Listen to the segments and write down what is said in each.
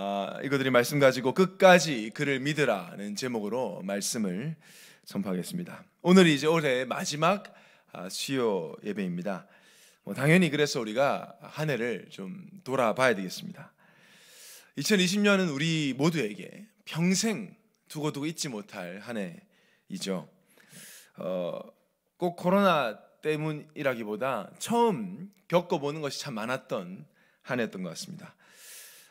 아, 이것들이 말씀 가지고 끝까지 그를 믿으라는 제목으로 말씀을 선포하겠습니다. 오늘이 이제 올해 마지막 아, 수요 예배입니다. 뭐 당연히 그래서 우리가 한 해를 좀 돌아봐야 되겠습니다. 2020년은 우리 모두에게 평생 두고두고 잊지 못할 한 해이죠. 어, 꼭 코로나 때문이라기보다 처음 겪어보는 것이 참 많았던 한 해였던 것 같습니다.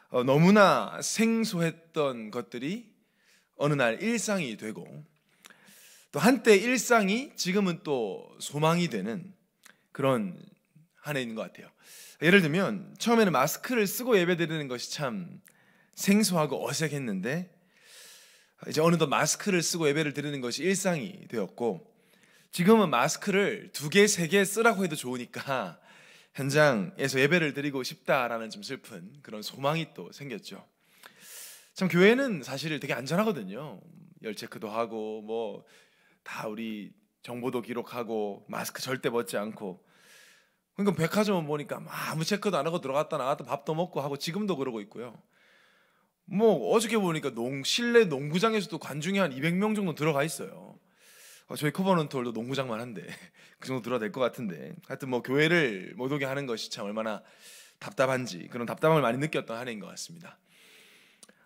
어, 너무나 생소했던 것들이 어느 날 일상이 되고 또 한때 일상이 지금은 또 소망이 되는 그런 한 해인 것 같아요. 예를 들면 처음에는 마스크를 쓰고 예배드리는 것이 참 생소하고 어색했는데 이제 어느덧 마스크를 쓰고 예배를 드리는 것이 일상이 되었고 지금은 마스크를 두 개, 세 개 쓰라고 해도 좋으니까 현장에서 예배를 드리고 싶다라는 좀 슬픈 그런 소망이 또 생겼죠. 참 교회는 사실 되게 안전하거든요. 열 체크도 하고 뭐 다 우리 정보도 기록하고 마스크 절대 벗지 않고 그러니까 백화점 보니까 아무 체크도 안 하고 들어갔다 나갔다 밥도 먹고 하고 지금도 그러고 있고요. 뭐 어저께 보니까 농 실내 농구장에서도 관중이 한 200명 정도 들어가 있어요. 어, 저희 커버넌트홀도 농구장만 한데 그 정도 들어야 될것 같은데 하여튼 뭐 교회를 못 오게 하는 것이 참 얼마나 답답한지 그런 답답함을 많이 느꼈던 한 해인 것 같습니다.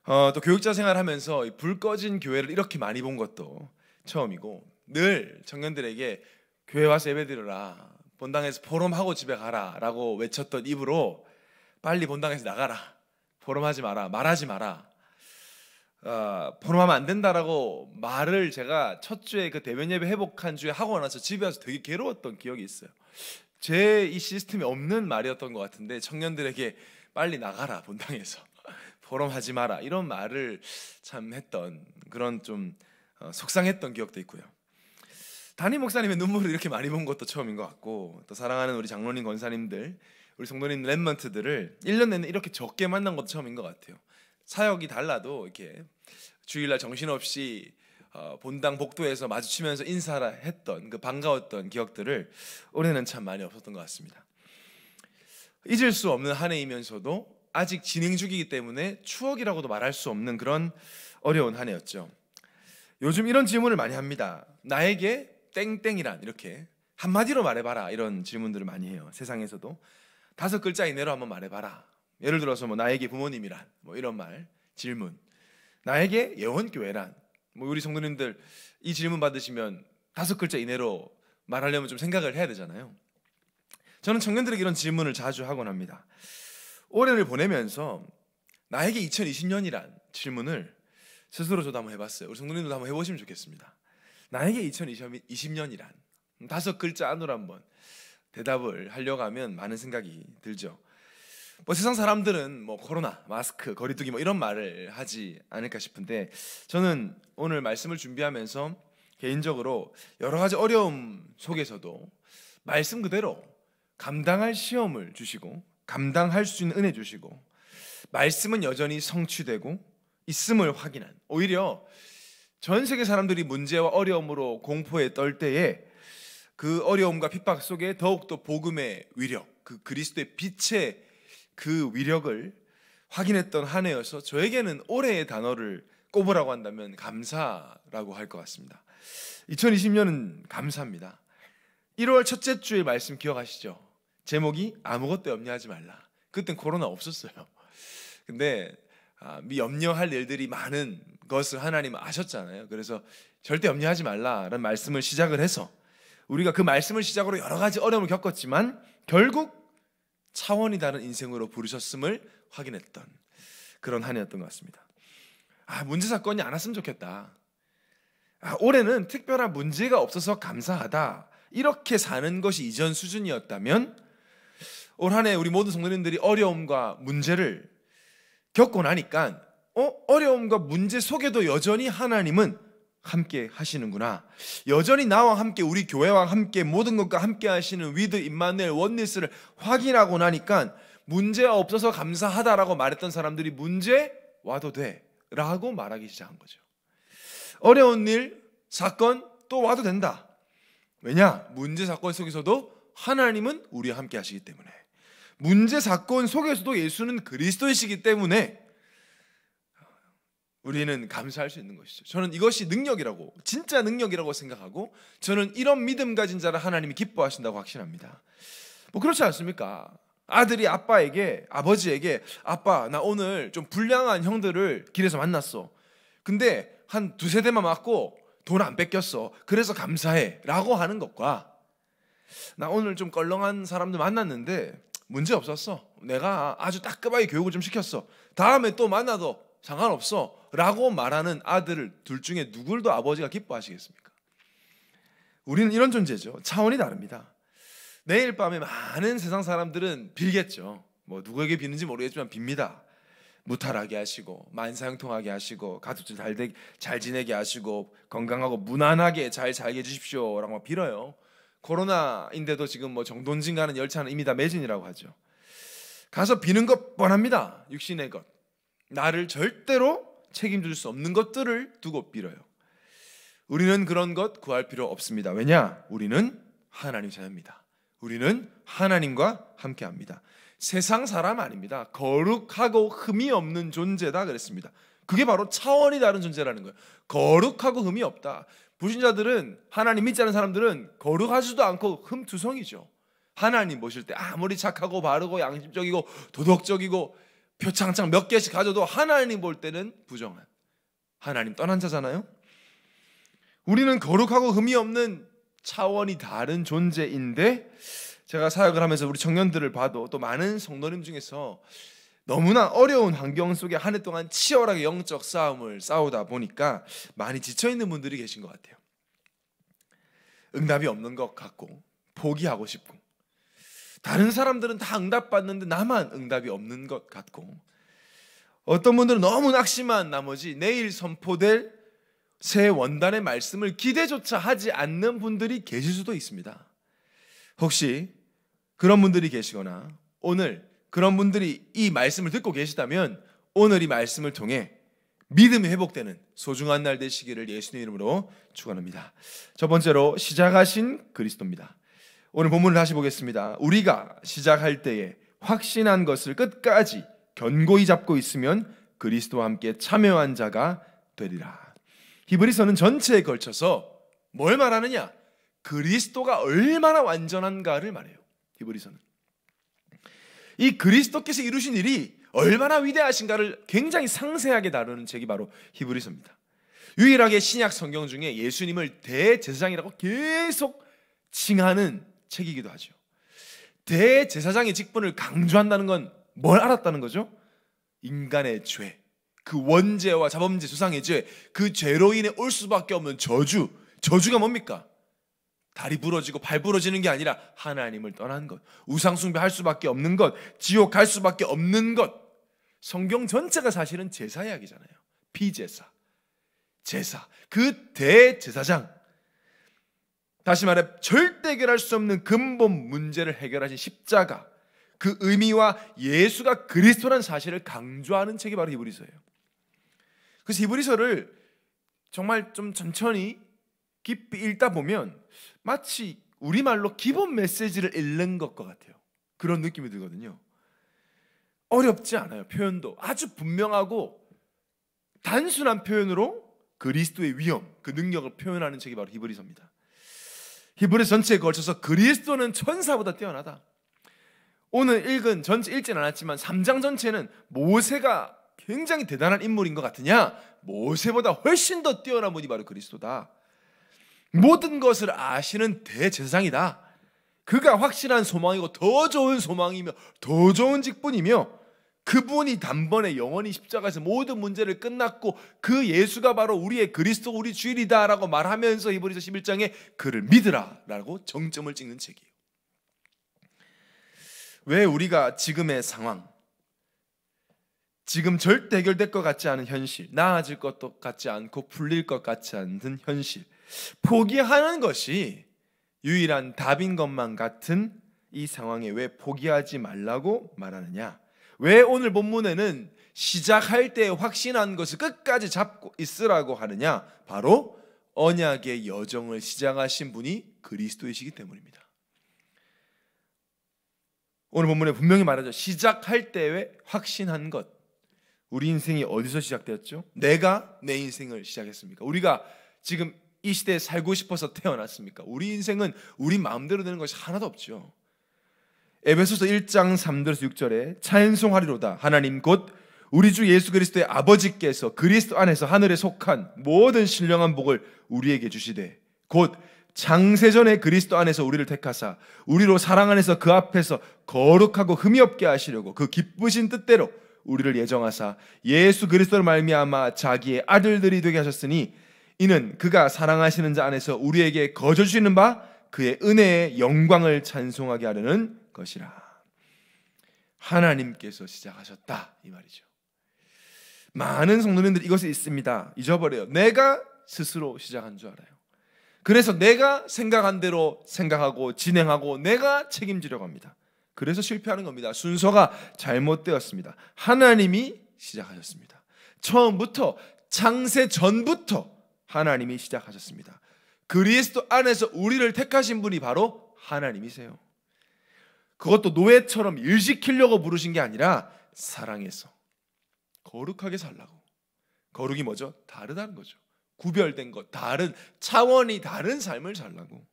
어, 또 교육자 생활하면서 불 꺼진 교회를 이렇게 많이 본 것도 처음이고 늘 청년들에게 교회 와서 예배드려라 본당에서 포럼하고 집에 가라라고 외쳤던 입으로 빨리 본당에서 나가라 포럼하지 마라 말하지 마라 어, 번호하면 안 된다라고 말을 제가 첫 주에 그 대면 예배 회복한 주에 하고 나서 집에 와서 되게 괴로웠던 기억이 있어요. 제 이 시스템이 없는 말이었던 것 같은데 청년들에게 빨리 나가라 본당에서 포럼하지 마라 이런 말을 참 했던 그런 좀 어, 속상했던 기억도 있고요. 담임 목사님의 눈물을 이렇게 많이 본 것도 처음인 것 같고 또 사랑하는 우리 장로님 권사님들 우리 성도님 랩먼트들을 1년 내내 이렇게 적게 만난 것도 처음인 것 같아요. 사역이 달라도 이렇게 주일날 정신없이 어, 본당 복도에서 마주치면서 인사를 했던 그 반가웠던 기억들을 올해는 참 많이 없었던 것 같습니다. 잊을 수 없는 한 해이면서도 아직 진행 중이기 때문에 추억이라고도 말할 수 없는 그런 어려운 한 해였죠. 요즘 이런 질문을 많이 합니다. 나에게 땡땡이란 이렇게 한마디로 말해봐라 이런 질문들을 많이 해요. 세상에서도 다섯 글자 이내로 한번 말해봐라 예를 들어서 뭐 나에게 부모님이란 뭐 이런 말 질문 나에게 예원교회란 뭐 우리 성도님들 이 질문 받으시면 다섯 글자 이내로 말하려면 좀 생각을 해야 되잖아요. 저는 청년들에게 이런 질문을 자주 하곤 합니다. 올해를 보내면서 나에게 2020년이란 질문을 스스로 저도 한번 해봤어요. 우리 성도님도 들 한번 해보시면 좋겠습니다. 나에게 2020년이란 다섯 글자 안으로 한번 대답을 하려고 하면 많은 생각이 들죠. 뭐 세상 사람들은 뭐 코로나, 마스크, 거리두기 뭐 이런 말을 하지 않을까 싶은데 저는 오늘 말씀을 준비하면서 개인적으로 여러 가지 어려움 속에서도 말씀 그대로 감당할 시험을 주시고 감당할 수 있는 은혜 주시고 말씀은 여전히 성취되고 있음을 확인한 오히려 전 세계 사람들이 문제와 어려움으로 공포에 떨 때에 그 어려움과 핍박 속에 더욱더 복음의 위력, 그 그리스도의 빛의 그 위력을 확인했던 한 해여서 저에게는 올해의 단어를 꼽으라고 한다면 감사라고 할 것 같습니다. 2020년은 감사입니다. 1월 첫째 주의 말씀 기억하시죠? 제목이 아무것도 염려하지 말라. 그땐 코로나 없었어요. 근데 아, 미 염려할 일들이 많은 것을 하나님 아셨잖아요. 그래서 절대 염려하지 말라라는 말씀을 시작을 해서 우리가 그 말씀을 시작으로 여러 가지 어려움을 겪었지만 결국 차원이 다른 인생으로 부르셨음을 확인했던 그런 한 해였던 것 같습니다. 아, 문제 사건이 안 왔으면 좋겠다. 아, 올해는 특별한 문제가 없어서 감사하다. 이렇게 사는 것이 이전 수준이었다면 올 한해 우리 모든 성도님들이 어려움과 문제를 겪고 나니까 어? 어려움과 문제 속에도 여전히 하나님은 함께 하시는구나. 여전히 나와 함께 우리 교회와 함께 모든 것과 함께 하시는 위드 임마누엘 원리스를 확인하고 나니까 문제 없어서 감사하다라고 말했던 사람들이 문제 와도 돼라고 말하기 시작한 거죠. 어려운 일, 사건 또 와도 된다. 왜냐? 문제 사건 속에서도 하나님은 우리와 함께 하시기 때문에. 문제 사건 속에서도 예수는 그리스도이시기 때문에 우리는 감사할 수 있는 것이죠. 저는 이것이 능력이라고 진짜 능력이라고 생각하고 저는 이런 믿음 가진 자를 하나님이 기뻐하신다고 확신합니다. 뭐 그렇지 않습니까? 아들이 아빠에게 아버지에게 아빠 나 오늘 좀 불량한 형들을 길에서 만났어. 근데 한 두세 대만 맞고 돈 안 뺏겼어. 그래서 감사해라고 하는 것과 나 오늘 좀 껄렁한 사람들 만났는데 문제 없었어. 내가 아주 따끔하게 교육을 좀 시켰어. 다음에 또 만나도 상관없어 라고 말하는 아들을 둘 중에 누굴도 아버지가 기뻐하시겠습니까? 우리는 이런 존재죠. 차원이 다릅니다. 내일 밤에 많은 세상 사람들은 빌겠죠. 뭐 누구에게 비는지 모르겠지만 빕니다. 무탈하게 하시고 만사형통하게 하시고 가족들 잘, 되, 잘 지내게 하시고 건강하고 무난하게 잘 살게 해주십시오라고 빌어요. 코로나인데도 지금 뭐 정돈진 가는 열차는 이미 다 매진이라고 하죠. 가서 비는 것 뻔합니다. 육신의 것. 나를 절대로 책임질 수 없는 것들을 두고 빌어요. 우리는 그런 것 구할 필요 없습니다. 왜냐? 우리는 하나님 자녀입니다. 우리는 하나님과 함께 합니다. 세상 사람 아닙니다. 거룩하고 흠이 없는 존재다 그랬습니다. 그게 바로 차원이 다른 존재라는 거예요. 거룩하고 흠이 없다. 불신자들은 하나님 믿지 않은 사람들은 거룩하지도 않고 흠투성이죠. 하나님 모실 때 아무리 착하고 바르고 양심적이고 도덕적이고 표창장 몇 개씩 가져도 하나님 볼 때는 부정한 하나님 떠난 자잖아요. 우리는 거룩하고 흠이 없는 차원이 다른 존재인데 제가 사역을 하면서 우리 청년들을 봐도 또 많은 성도님 중에서 너무나 어려운 환경 속에 한 해 동안 치열하게 영적 싸움을 싸우다 보니까 많이 지쳐 있는 분들이 계신 것 같아요. 응답이 없는 것 같고 포기하고 싶고 다른 사람들은 다 응답받는데 나만 응답이 없는 것 같고 어떤 분들은 너무 낙심한 나머지 내일 선포될 새 원단의 말씀을 기대조차 하지 않는 분들이 계실 수도 있습니다. 혹시 그런 분들이 계시거나 오늘 그런 분들이 이 말씀을 듣고 계시다면 오늘 이 말씀을 통해 믿음이 회복되는 소중한 날 되시기를 예수님 이름으로 축원합니다. 첫 번째로 시작하신 그리스도입니다. 오늘 본문을 다시 보겠습니다. 우리가 시작할 때에 확신한 것을 끝까지 견고히 잡고 있으면 그리스도와 함께 참여한 자가 되리라. 히브리서는 전체에 걸쳐서 뭘 말하느냐? 그리스도가 얼마나 완전한가를 말해요. 히브리서는. 이 그리스도께서 이루신 일이 얼마나 위대하신가를 굉장히 상세하게 다루는 책이 바로 히브리서입니다. 유일하게 신약 성경 중에 예수님을 대제사장이라고 계속 칭하는 책이기도 하죠. 대제사장의 직분을 강조한다는 건 뭘 알았다는 거죠? 인간의 죄, 그 원죄와 자범죄, 수상의 죄, 그 죄로 인해 올 수밖에 없는 저주. 저주가 뭡니까? 다리 부러지고 발 부러지는 게 아니라 하나님을 떠난 것, 우상 숭배할 수밖에 없는 것, 지옥 갈 수밖에 없는 것. 성경 전체가 사실은 제사 이야기잖아요. 피제사, 제사, 그 대제사장. 다시 말해 절대 해결할 수 없는 근본 문제를 해결하신 십자가 그 의미와 예수가 그리스도라는 사실을 강조하는 책이 바로 히브리서예요. 그래서 히브리서를 정말 좀 천천히 깊이 읽다 보면 마치 우리말로 기본 메시지를 읽는 것과 같아요. 그런 느낌이 들거든요. 어렵지 않아요. 표현도 아주 분명하고 단순한 표현으로 그리스도의 위엄, 그 능력을 표현하는 책이 바로 히브리서입니다. 히브리 전체에 걸쳐서 그리스도는 천사보다 뛰어나다. 오늘 읽은 전체 읽진 않았지만 3장 전체는 모세가 굉장히 대단한 인물인 것 같으냐? 모세보다 훨씬 더 뛰어난 분이 바로 그리스도다. 모든 것을 아시는 대제사장이다. 그가 확실한 소망이고 더 좋은 소망이며 더 좋은 직분이며 그분이 단번에 영원히 십자가에서 모든 문제를 끝났고 그 예수가 바로 우리의 그리스도 우리 주일이다라고 말하면서 히브리서 11장에 그를 믿으라라고 정점을 찍는 책이에요. 왜 우리가 지금의 상황 지금 절대 해결될 것 같지 않은 현실, 나아질 것도 같지 않고 풀릴 것 같지 않은 현실, 포기하는 것이 유일한 답인 것만 같은 이 상황에 왜 포기하지 말라고 말하느냐? 왜 오늘 본문에는 시작할 때 확신한 것을 끝까지 잡고 있으라고 하느냐? 바로 언약의 여정을 시작하신 분이 그리스도이시기 때문입니다. 오늘 본문에 분명히 말하죠. 시작할 때에 확신한 것. 우리 인생이 어디서 시작되었죠? 내가 내 인생을 시작했습니까? 우리가 지금 이 시대에 살고 싶어서 태어났습니까? 우리 인생은 우리 마음대로 되는 것이 하나도 없죠. 에베소서 1장 3절에서 6절에 찬송하리로다 하나님 곧 우리 주 예수 그리스도의 아버지께서 그리스도 안에서 하늘에 속한 모든 신령한 복을 우리에게 주시되 곧 장세전에 그리스도 안에서 우리를 택하사 우리로 사랑 안에서 그 앞에서 거룩하고 흠이 없게 하시려고 그 기쁘신 뜻대로 우리를 예정하사 예수 그리스도를 말미암아 자기의 아들들이 되게 하셨으니 이는 그가 사랑하시는 자 안에서 우리에게 거저 주시는 바 그의 은혜의 영광을 찬송하게 하려는 것이라. 하나님께서 시작하셨다 이 말이죠. 많은 성도님들이 것이 있습니다. 잊어버려요. 내가 스스로 시작한 줄 알아요. 그래서 내가 생각한 대로 생각하고 진행하고 내가 책임지려고 합니다. 그래서 실패하는 겁니다. 순서가 잘못되었습니다. 하나님이 시작하셨습니다. 처음부터 창세 전부터 하나님이 시작하셨습니다. 그리스도 안에서 우리를 택하신 분이 바로 하나님이세요. 그것도 노예처럼 일시키려고 부르신 게 아니라 사랑해서 거룩하게 살라고. 거룩이 뭐죠? 다르다는 거죠. 구별된 것, 다른 차원이 다른 삶을 살라고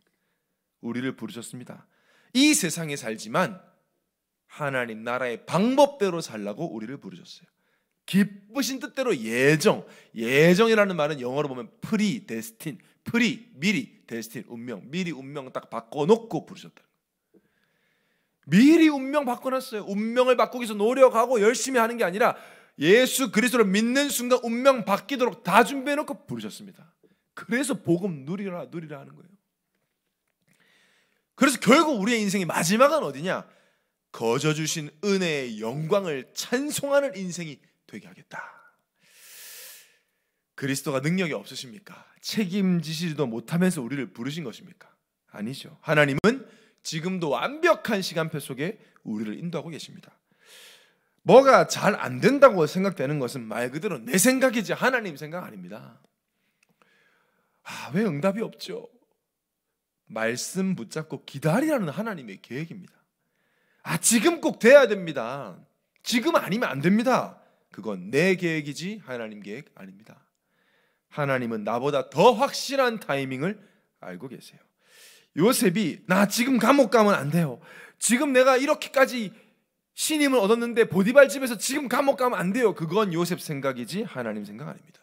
우리를 부르셨습니다. 이 세상에 살지만 하나님 나라의 방법대로 살라고 우리를 부르셨어요. 기쁘신 뜻대로 예정, 예정이라는 말은 영어로 보면 프리 데스틴, 프리 미리 데스틴 운명, 미리 운명 딱 바꿔 놓고 부르셨다. 미리 운명 바꿔놨어요. 운명을 바꾸기 위해서 노력하고 열심히 하는 게 아니라 예수 그리스도를 믿는 순간 운명 바뀌도록 다 준비해놓고 부르셨습니다. 그래서 복음 누리라 누리라 하는 거예요. 그래서 결국 우리의 인생의 마지막은 어디냐? 거저 주신 은혜의 영광을 찬송하는 인생이 되게 하겠다. 그리스도가 능력이 없으십니까? 책임지시지도 못하면서 우리를 부르신 것입니까? 아니죠. 하나님은 지금도 완벽한 시간표 속에 우리를 인도하고 계십니다. 뭐가 잘 안 된다고 생각되는 것은 말 그대로 내 생각이지 하나님 생각 아닙니다. 아, 왜 응답이 없죠? 말씀 붙잡고 기다리라는 하나님의 계획입니다. 아, 지금 꼭 돼야 됩니다. 지금 아니면 안 됩니다. 그건 내 계획이지 하나님 계획 아닙니다. 하나님은 나보다 더 확실한 타이밍을 알고 계세요. 요셉이 나 지금 감옥 가면 안 돼요. 지금 내가 이렇게까지 신임을 얻었는데 보디발 집에서 지금 감옥 가면 안 돼요. 그건 요셉 생각이지 하나님 생각 아닙니다.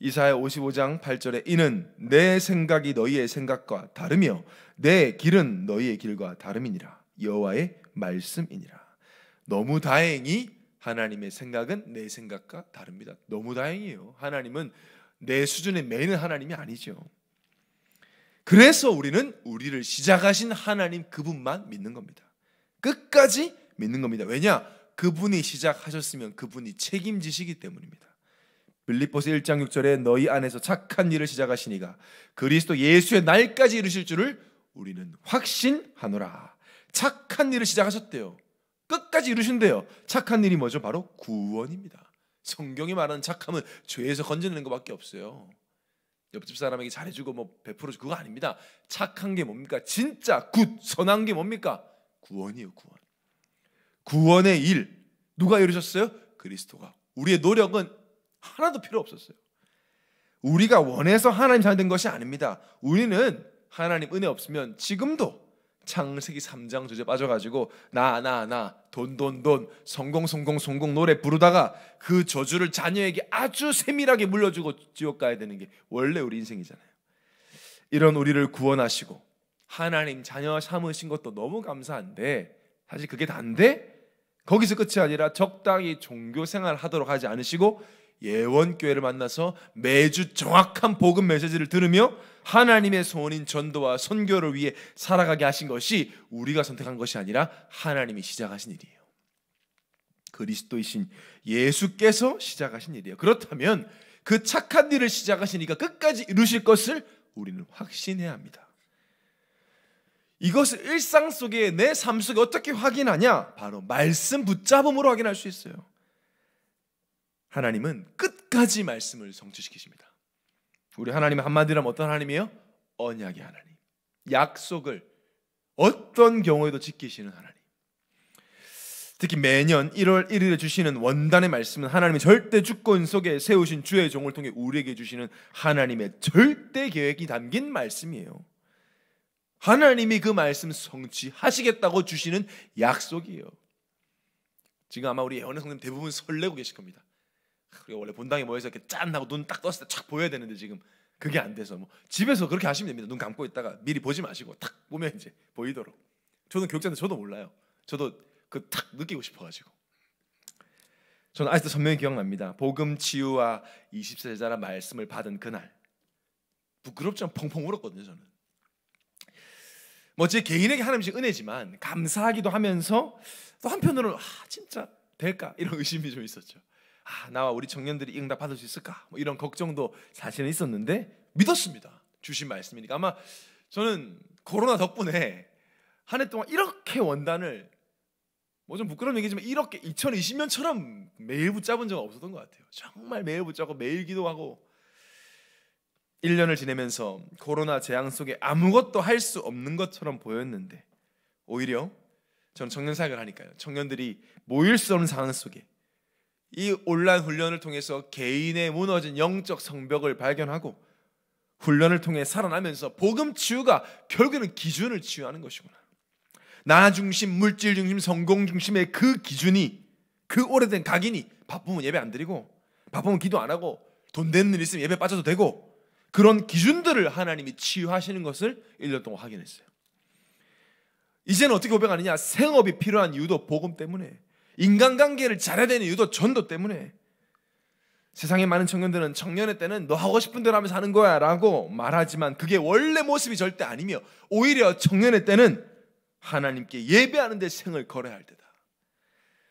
이사야 55장 8절에 이는 내 생각이 너희의 생각과 다르며 내 길은 너희의 길과 다름이니라 여호와의 말씀이니라. 너무 다행히 하나님의 생각은 내 생각과 다릅니다. 너무 다행이에요. 하나님은 내 수준에 매는 하나님이 아니죠. 그래서 우리는 우리를 시작하신 하나님 그분만 믿는 겁니다. 끝까지 믿는 겁니다. 왜냐? 그분이 시작하셨으면 그분이 책임지시기 때문입니다. 빌리포스 1장 6절에 너희 안에서 착한 일을 시작하시니가 그리스도 예수의 날까지 이루실 줄을 우리는 확신하노라. 착한 일을 시작하셨대요. 끝까지 이루신대요. 착한 일이 뭐죠? 바로 구원입니다. 성경이 말하는 착함은 죄에서 건져내는 것밖에 없어요. 옆집 사람에게 잘해주고 뭐 베풀어주고 그거 아닙니다. 착한 게 뭡니까? 진짜 굿 선한 게 뭡니까? 구원이요 구원. 구원의 일 누가 이루셨어요? 그리스도가. 우리의 노력은 하나도 필요 없었어요. 우리가 원해서 하나님 잘 된 것이 아닙니다. 우리는 하나님 은혜 없으면 지금도 창세기 3장 주제 빠져가지고 나 나 나 돈 돈 돈 성공 성공 성공 노래 부르다가 그 저주를 자녀에게 아주 세밀하게 물려주고 지옥 가야 되는 게 원래 우리 인생이잖아요. 이런 우리를 구원하시고 하나님 자녀 삼으신 것도 너무 감사한데 사실 그게 다인데 거기서 끝이 아니라 적당히 종교 생활 하도록 하지 않으시고 예원교회를 만나서 매주 정확한 복음 메시지를 들으며 하나님의 소원인 전도와 선교를 위해 살아가게 하신 것이 우리가 선택한 것이 아니라 하나님이 시작하신 일이에요. 그리스도이신 예수께서 시작하신 일이에요. 그렇다면 그 착한 일을 시작하시니까 끝까지 이루실 것을 우리는 확신해야 합니다. 이것을 일상 속에 내 삶 속에 어떻게 확인하냐? 바로 말씀 붙잡음으로 확인할 수 있어요. 하나님은 끝까지 말씀을 성취시키십니다. 우리 하나님 한마디로 어떤 하나님이에요? 언약의 하나님. 약속을 어떤 경우에도 지키시는 하나님. 특히 매년 1월 1일에 주시는 원단의 말씀은 하나님의 절대 주권 속에 세우신 주의 종을 통해 우리에게 주시는 하나님의 절대 계획이 담긴 말씀이에요. 하나님이 그 말씀 성취하시겠다고 주시는 약속이에요. 지금 아마 우리 예언의 성님 대부분 설레고 계실 겁니다. 그리고 원래 본당에 모여서 이렇게 짠 하고 눈 딱 떴을 때촥 보여야 되는데 지금 그게 안 돼서 뭐 집에서 그렇게 하시면 됩니다. 눈 감고 있다가 미리 보지 마시고 탁 보면 이제 보이도록. 저는 교육자인데 저도 몰라요. 저도 그 탁 느끼고 싶어가지고. 저는 아직도 선명히 기억납니다. 복음 치유와 20세자라 말씀을 받은 그날 부끄럽지만 펑펑 울었거든요. 저는. 뭐 제 개인에게 하나님씩 은혜지만 감사하기도 하면서 또 한편으로는 아 진짜 될까 이런 의심이 좀 있었죠. 아, 나와 우리 청년들이 응답 받을 수 있을까? 뭐 이런 걱정도 사실은 있었는데 믿었습니다. 주신 말씀이니까 아마 저는 코로나 덕분에 한 해 동안 이렇게 원단을 뭐 좀 부끄러운 얘기지만 이렇게 2020년처럼 매일 붙잡은 적 없었던 것 같아요. 정말 매일 붙잡고 매일 기도하고 1년을 지내면서 코로나 재앙 속에 아무것도 할 수 없는 것처럼 보였는데 오히려 저는 청년 사역을 하니까요. 청년들이 모일 수 없는 상황 속에 이 온라인 훈련을 통해서 개인의 무너진 영적 성벽을 발견하고 훈련을 통해 살아나면서 복음 치유가 결국에는 기준을 치유하는 것이구나. 나 중심, 물질 중심, 성공 중심의 그 기준이 그 오래된 각인이 바쁘면 예배 안 드리고 바쁘면 기도 안 하고 돈 되는 일 있으면 예배 빠져도 되고 그런 기준들을 하나님이 치유하시는 것을 1년 동안 확인했어요. 이제는 어떻게 고백하느냐? 생업이 필요한 이유도 복음 때문에 인간관계를 잘해야 되는 이유도 전도 때문에 세상에 많은 청년들은 청년의 때는 너 하고 싶은 대로 하면서 하는 거야 라고 말하지만 그게 원래 모습이 절대 아니며 오히려 청년의 때는 하나님께 예배하는 데 생을 걸어야 할 때다.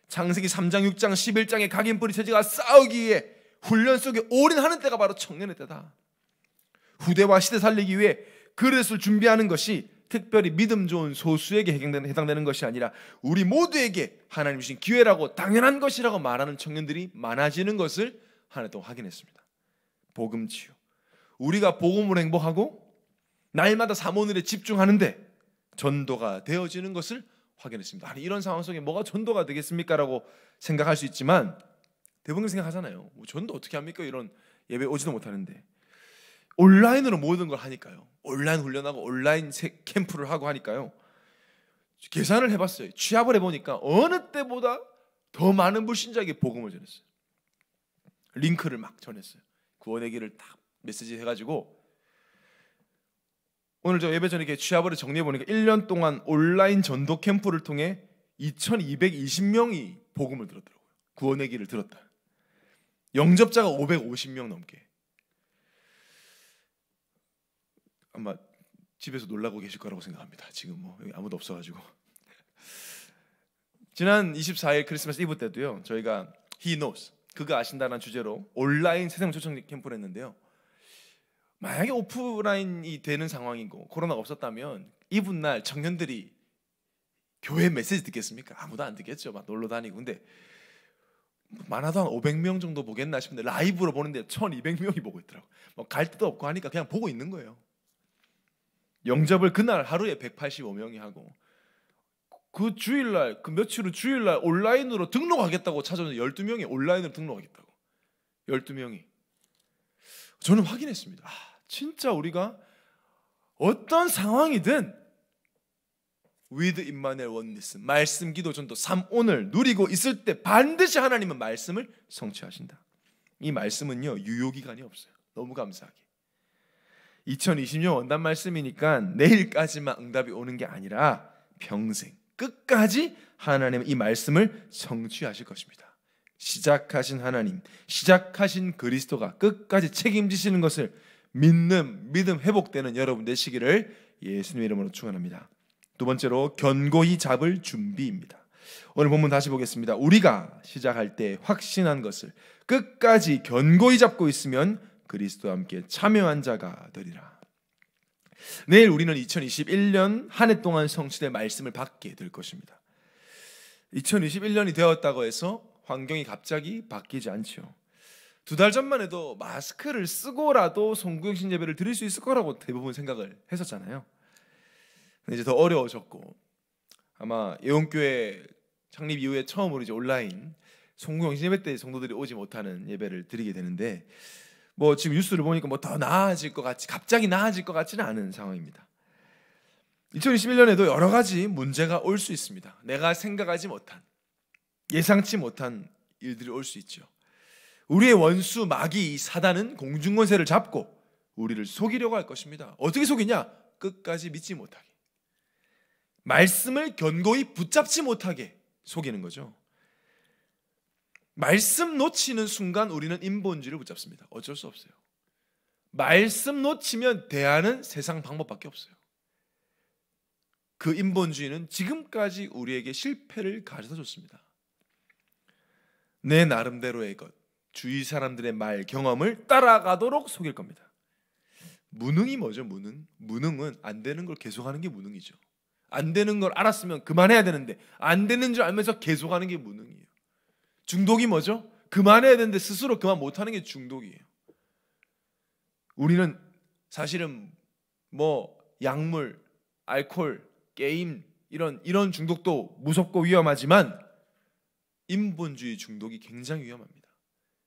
장세기 3장, 6장, 11장의 각인 뿌리 체제가 싸우기에 훈련 속에 올인하는 때가 바로 청년의 때다. 후대와 시대 살리기 위해 그릇을 준비하는 것이 특별히 믿음 좋은 소수에게 해당되는, 해당되는 것이 아니라 우리 모두에게 하나님 주신 기회라고 당연한 것이라고 말하는 청년들이 많아지는 것을 하나 또 확인했습니다. 복음 치유. 우리가 복음으 행복하고 날마다 사모늘에 집중하는데 전도가 되어지는 것을 확인했습니다. 아니 이런 상황 속에 뭐가 전도가 되겠습니까라고 생각할 수 있지만 대부분 생각하잖아요. 뭐 전도 어떻게 합니까? 이런 예배 오지도 못하는데 온라인으로 모든 걸 하니까요. 온라인 훈련하고 온라인 캠프를 하고 하니까요. 계산을 해봤어요. 취합을 해보니까 어느 때보다 더 많은 불신자에게 복음을 전했어요. 링크를 막 전했어요. 구원의 길을 딱 메시지 해가지고 오늘 저 예배 전에 이렇게 취합을 정리해 보니까 1년 동안 온라인 전도 캠프를 통해 2,220명이 복음을 들었더라고요. 구원의 길을 들었다. 영접자가 550명 넘게. 아마 집에서 놀라고 계실 거라고 생각합니다. 지금 뭐 아무도 없어가지고 지난 24일 크리스마스 이브 때도요 저희가 He Knows 그가 아신다라는 주제로 온라인 세상 초청 캠프를 했는데요. 만약에 오프라인이 되는 상황이고 코로나가 없었다면 이분날 청년들이 교회 메시지 듣겠습니까? 아무도 안 듣겠죠. 막 놀러 다니고 근데 많아도 한 500명 정도 보겠나 싶은데 라이브로 보는데 1,200명이 보고 있더라고. 뭐갈 데도 없고 하니까 그냥 보고 있는 거예요. 영접을 그날 하루에 185명이 하고 그 주일날 그 며칠 후 주일날 온라인으로 등록하겠다고 찾아오는 12명이 온라인으로 등록하겠다고 12명이 저는 확인했습니다. 아, 진짜 우리가 어떤 상황이든 위드 임마넬 원리스 말씀 기도 전도 3온을 누리고 있을 때 반드시 하나님은 말씀을 성취하신다. 이 말씀은요 유효 기간이 없어요. 너무 감사하게. 2020년 원단 말씀이니까 내일까지만 응답이 오는 게 아니라 평생 끝까지 하나님이 말씀을 성취하실 것입니다. 시작하신 하나님, 시작하신 그리스도가 끝까지 책임지시는 것을 믿는 믿음 회복되는 여러분 되시기를 예수님 이름으로 축원합니다. 두 번째로 견고히 잡을 준비입니다. 오늘 본문 다시 보겠습니다. 우리가 시작할 때 확신한 것을 끝까지 견고히 잡고 있으면 그리스도와 함께 참여한 자가 되리라. 내일 우리는 2021년 한 해 동안 성취된 말씀을 받게 될 것입니다. 2021년이 되었다고 해서 환경이 갑자기 바뀌지 않죠. 두 달 전만 해도 마스크를 쓰고라도 성구영신 예배를 드릴 수 있을 거라고 대부분 생각을 했었잖아요. 근데 이제 더 어려워졌고 아마 예원교회 창립 이후에 처음으로 이제 온라인 성구영신 예배 때 성도들이 오지 못하는 예배를 드리게 되는데 뭐 지금 뉴스를 보니까 뭐 더 나아질 것 같이 갑자기 나아질 것 같지는 않은 상황입니다. 2021년에도 여러 가지 문제가 올 수 있습니다. 내가 생각하지 못한 예상치 못한 일들이 올 수 있죠. 우리의 원수 마귀 사단은 공중 권세를 잡고 우리를 속이려고 할 것입니다. 어떻게 속이냐? 끝까지 믿지 못하게. 말씀을 견고히 붙잡지 못하게 속이는 거죠. 말씀 놓치는 순간 우리는 인본주의를 붙잡습니다. 어쩔 수 없어요. 말씀 놓치면 대하는 세상 방법밖에 없어요. 그 인본주의는 지금까지 우리에게 실패를 가져다 줬습니다. 내 나름대로의 것, 주위 사람들의 말, 경험을 따라가도록 속일 겁니다. 무능이 뭐죠? 무능? 무능은 안 되는 걸 계속하는 게 무능이죠. 안 되는 걸 알았으면 그만해야 되는데 안 되는 줄 알면서 계속하는 게 무능이에요. 중독이 뭐죠? 그만해야 되는데 스스로 그만 못하는 게 중독이에요. 우리는 사실은 뭐 약물, 알코올, 게임 이런 이런 중독도 무섭고 위험하지만 인본주의 중독이 굉장히 위험합니다.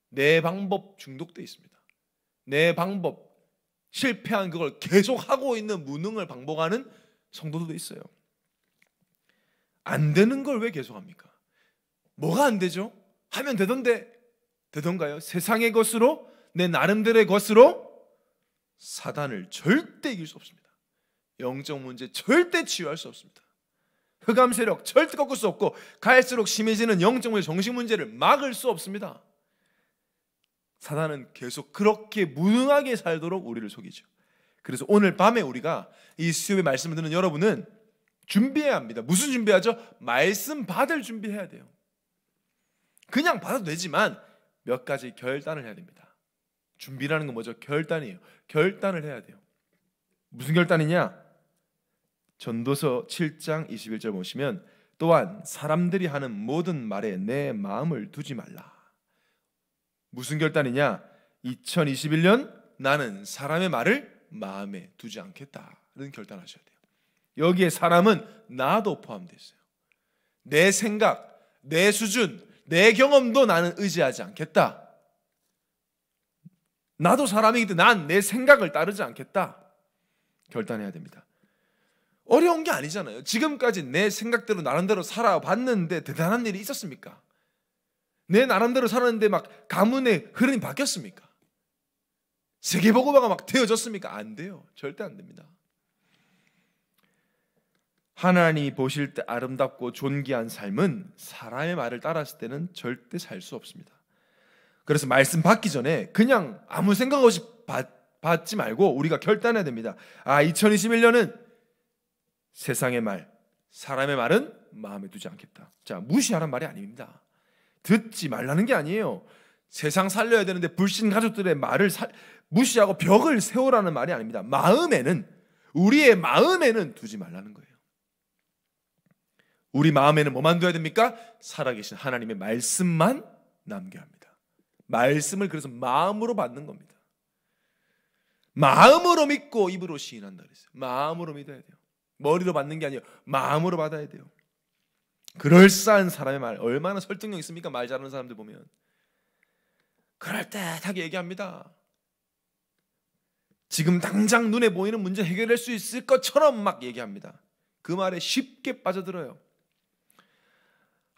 내 방법 중독돼 있습니다. 내 방법 실패한 그걸 계속 하고 있는 무능을 반복하는 성도들도 있어요. 안 되는 걸 왜 계속합니까? 뭐가 안 되죠? 하면 되던데 되던가요? 세상의 것으로 내 나름대로의 것으로 사단을 절대 이길 수 없습니다. 영적 문제 절대 치유할 수 없습니다. 흑암 세력 절대 꺾을 수 없고 갈수록 심해지는 영적 문제, 정신 문제를 막을 수 없습니다. 사단은 계속 그렇게 무능하게 살도록 우리를 속이죠. 그래서 오늘 밤에 우리가 이 수요의 말씀을 듣는 여러분은 준비해야 합니다. 무슨 준비하죠? 말씀 받을 준비해야 돼요. 그냥 받아도 되지만 몇 가지 결단을 해야 됩니다. 준비라는 건 뭐죠? 결단이에요. 결단을 해야 돼요. 무슨 결단이냐? 전도서 7장 21절 보시면 또한 사람들이 하는 모든 말에 내 마음을 두지 말라. 무슨 결단이냐? 2021년 나는 사람의 말을 마음에 두지 않겠다는 결단하셔야 돼요. 여기에 사람은 나도 포함되 있어요. 내 생각, 내 수준, 내 경험도 나는 의지하지 않겠다. 나도 사람이기때 문에난 내 생각을 따르지 않겠다. 결단해야 됩니다. 어려운 게 아니잖아요. 지금까지 내 생각대로 나름대로 살아봤는데 대단한 일이 있었습니까? 내 나름대로 살았는데 막 가문의 흐름이 바뀌었습니까? 세계보고마가 막 되어졌습니까? 안 돼요. 절대 안 됩니다. 하나님이 보실 때 아름답고 존귀한 삶은 사람의 말을 따랐을 때는 절대 살 수 없습니다. 그래서 말씀 받기 전에 그냥 아무 생각 없이 받, 받지 말고 우리가 결단해야 됩니다. 아, 2021년은 세상의 말, 사람의 말은 마음에 두지 않겠다. 자, 무시하란 말이 아닙니다. 듣지 말라는 게 아니에요. 세상 살려야 되는데 불신 가족들의 말을 살, 무시하고 벽을 세우라는 말이 아닙니다. 마음에는 우리의 마음에는 두지 말라는 거예요. 우리 마음에는 뭐만 둬야 됩니까? 살아계신 하나님의 말씀만 남겨야 합니다. 말씀을 그래서 마음으로 받는 겁니다. 마음으로 믿고 입으로 시인한다 그랬어요. 마음으로 믿어야 돼요. 머리로 받는 게 아니에요. 마음으로 받아야 돼요. 그럴싸한 사람의 말 얼마나 설득력 있습니까? 말 잘하는 사람들 보면 그럴듯하게 얘기합니다. 지금 당장 눈에 보이는 문제 해결할 수 있을 것처럼 막 얘기합니다. 그 말에 쉽게 빠져들어요.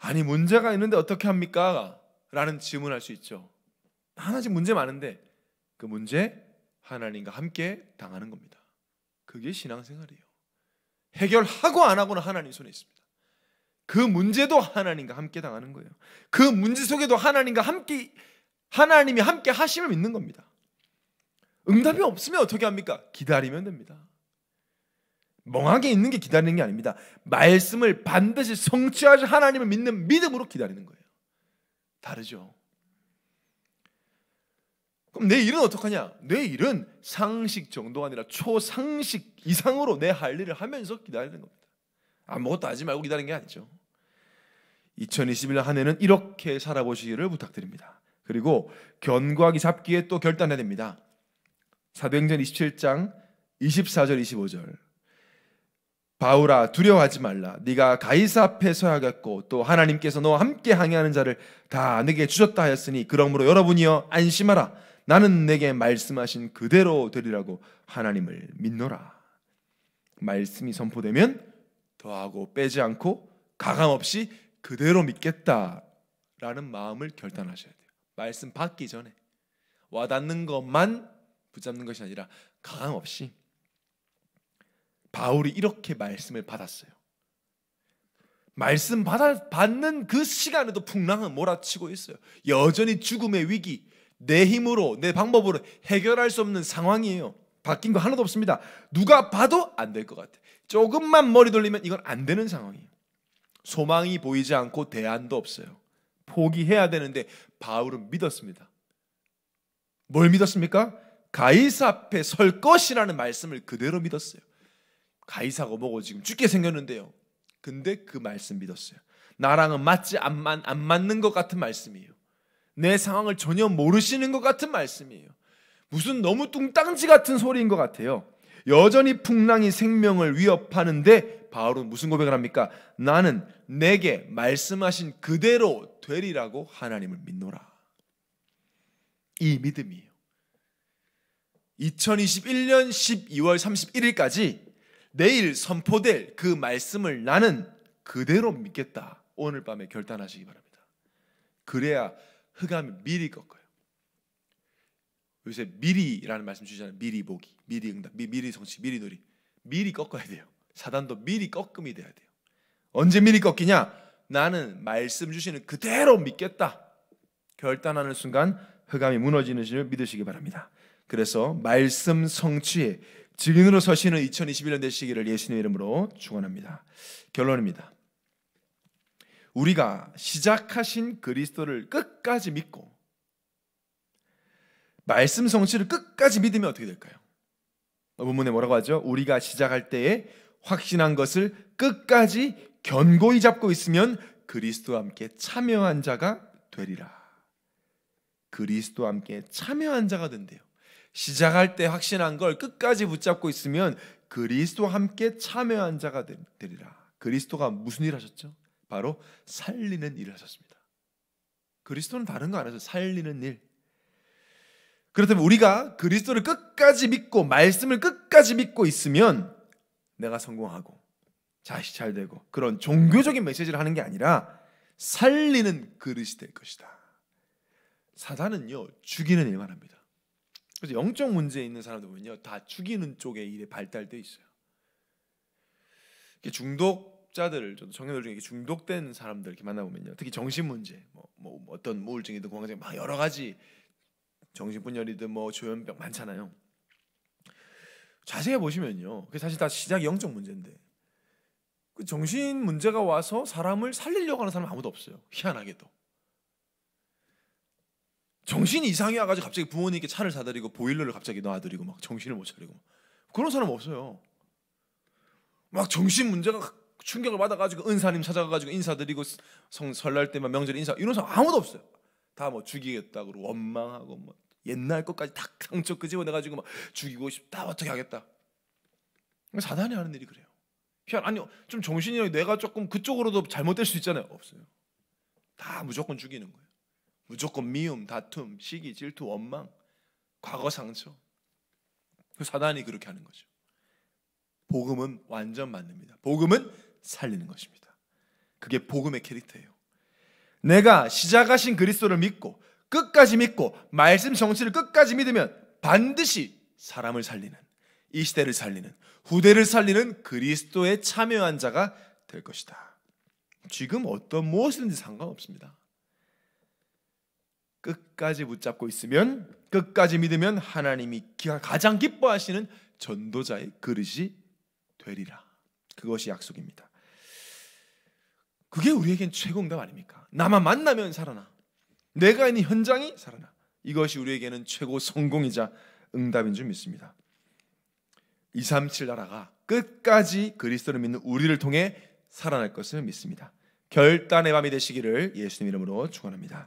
아니 문제가 있는데 어떻게 합니까? 라는 질문할 수 있죠. 하나씩 문제 많은데 그 문제 하나님과 함께 당하는 겁니다. 그게 신앙생활이에요. 해결하고 안 하고는 하나님 손에 있습니다. 그 문제도 하나님과 함께 당하는 거예요. 그 문제 속에도 하나님과 함께 하나님이 함께 하심을 믿는 겁니다. 응답이 없으면 어떻게 합니까? 기다리면 됩니다. 멍하게 있는 게 기다리는 게 아닙니다. 말씀을 반드시 성취하실 하나님을 믿는 믿음으로 기다리는 거예요. 다르죠. 그럼 내 일은 어떡하냐? 내 일은 상식 정도가 아니라 초상식 이상으로 내 할 일을 하면서 기다리는 겁니다. 아무것도 하지 말고 기다리는 게 아니죠. 2021년 한 해는 이렇게 살아보시기를 부탁드립니다. 그리고 견고하게 잡기에 또 결단해야 됩니다. 사도행전 27장 24절 25절 바울아 두려워하지 말라 네가 가이사 앞에 서야겠고 또 하나님께서 너와 함께 항해하는 자를 다 내게 주셨다 하였으니 그러므로 여러분이여 안심하라 나는 내게 말씀하신 그대로 되리라고 하나님을 믿노라 말씀이 선포되면 더하고 빼지 않고 가감 없이 그대로 믿겠다라는 마음을 결단하셔야 돼요 말씀 받기 전에 와닿는 것만 붙잡는 것이 아니라 가감 없이 바울이 이렇게 말씀을 받았어요. 말씀 받아, 받는 그 시간에도 풍랑은 몰아치고 있어요. 여전히 죽음의 위기, 내 힘으로, 내 방법으로 해결할 수 없는 상황이에요. 바뀐 거 하나도 없습니다. 누가 봐도 안 될 것 같아. 조금만 머리 돌리면 이건 안 되는 상황이에요. 소망이 보이지 않고 대안도 없어요. 포기해야 되는데 바울은 믿었습니다. 뭘 믿었습니까? 가이사 앞에 설 것이라는 말씀을 그대로 믿었어요. 가이사고 뭐고 지금 죽게 생겼는데요. 근데 그 말씀 믿었어요. 나랑은 맞지 안, 안, 안 맞는 것 같은 말씀이에요. 내 상황을 전혀 모르시는 것 같은 말씀이에요. 무슨 너무 뚱땅지 같은 소리인 것 같아요. 여전히 풍랑이 생명을 위협하는데 바울은 무슨 고백을 합니까? 나는 내게 말씀하신 그대로 되리라고 하나님을 믿노라. 이 믿음이에요. 2021년 12월 31일까지 내일 선포될 그 말씀을 나는 그대로 믿겠다. 오늘 밤에 결단하시기 바랍니다. 그래야 흑암이 미리 꺾어요. 요새 미리라는 말씀 주잖아요. 미리 보기, 미리 응답, 미, 미리 성취, 미리 놀이. 미리 꺾어야 돼요. 사단도 미리 꺾음이 돼야 돼요. 언제 미리 꺾이냐? 나는 말씀 주시는 그대로 믿겠다. 결단하는 순간 흑암이 무너지는 줄을 믿으시기 바랍니다. 그래서 말씀 성취에 증인으로 서시는 2021년 될 시기를 예수님의 이름으로 축원합니다. 결론입니다. 우리가 시작하신 그리스도를 끝까지 믿고 말씀 성취를 끝까지 믿으면 어떻게 될까요? 본문에 뭐라고 하죠? 우리가 시작할 때에 확신한 것을 끝까지 견고히 잡고 있으면 그리스도와 함께 참여한 자가 되리라. 그리스도와 함께 참여한 자가 된대요. 시작할 때 확신한 걸 끝까지 붙잡고 있으면 그리스도와 함께 참여한 자가 되리라. 그리스도가 무슨 일 하셨죠? 바로 살리는 일을 하셨습니다. 그리스도는 다른 거안 하죠. 살리는 일. 그렇다면 우리가 그리스도를 끝까지 믿고 말씀을 끝까지 믿고 있으면 내가 성공하고 자식 잘 되고 그런 종교적인 메시지를 하는 게 아니라 살리는 그릇이 될 것이다. 사단은요 죽이는 일만 합니다. 그래서 영적 문제 에 있는 사람들 보면요, 다 죽이는 쪽에 일에 발달돼 있어요. 이렇게 중독자들 저도 청년들 중에 중독된 사람들 이렇게 만나보면요, 특히 정신 문제, 뭐, 뭐, 뭐 어떤 우울증이든 공황증 막 여러 가지 정신분열이든 뭐 조현병 많잖아요. 자세히 보시면요, 그게 사실 다 시작 이 영적 문제인데 그 정신 문제가 와서 사람을 살리려고 하는 사람 아무도 없어요. 희한하게도. 정신이 이상해 가지고 갑자기 부모님께 차를 사 드리고 보일러를 갑자기 놔드리고 막 정신을 못 차리고 막. 그런 사람 없어요. 막 정신 문제가 충격을 받아가지고 은사님 찾아가가지고 인사드리고 성, 설날 때만 명절 인사 이런 사람 아무도 없어요. 다 뭐 죽이겠다 그러고 원망하고 뭐 옛날 것까지 다 상처 끄집어내가지고 막 죽이고 싶다 어떻게 하겠다. 사단이 하는 일이 그래요. 희한 아니 좀정신이 내가 조금 그쪽으로도 잘못될 수 있잖아요. 없어요. 다 무조건 죽이는 거예요. 무조건 미움, 다툼, 시기, 질투, 원망, 과거 상처. 그 사단이 그렇게 하는 거죠. 복음은 완전 맞습니다. 복음은 살리는 것입니다. 그게 복음의 캐릭터예요. 내가 시작하신 그리스도를 믿고 끝까지 믿고 말씀 정치를 끝까지 믿으면 반드시 사람을 살리는 이 시대를 살리는 후대를 살리는 그리스도에 참여한 자가 될 것이다. 지금 어떤 무엇인지 상관없습니다. 끝까지 붙잡고 있으면 끝까지 믿으면 하나님이 가장 기뻐하시는 전도자의 그릇이 되리라. 그것이 약속입니다. 그게 우리에겐 최고 응답 아닙니까? 나만 만나면 살아나. 내가 있는 현장이 살아나. 이것이 우리에게는 최고 성공이자 응답인 줄 믿습니다. 237 나라가 끝까지 그리스도를 믿는 우리를 통해 살아날 것을 믿습니다. 결단의 밤이 되시기를 예수님 이름으로 축원합니다.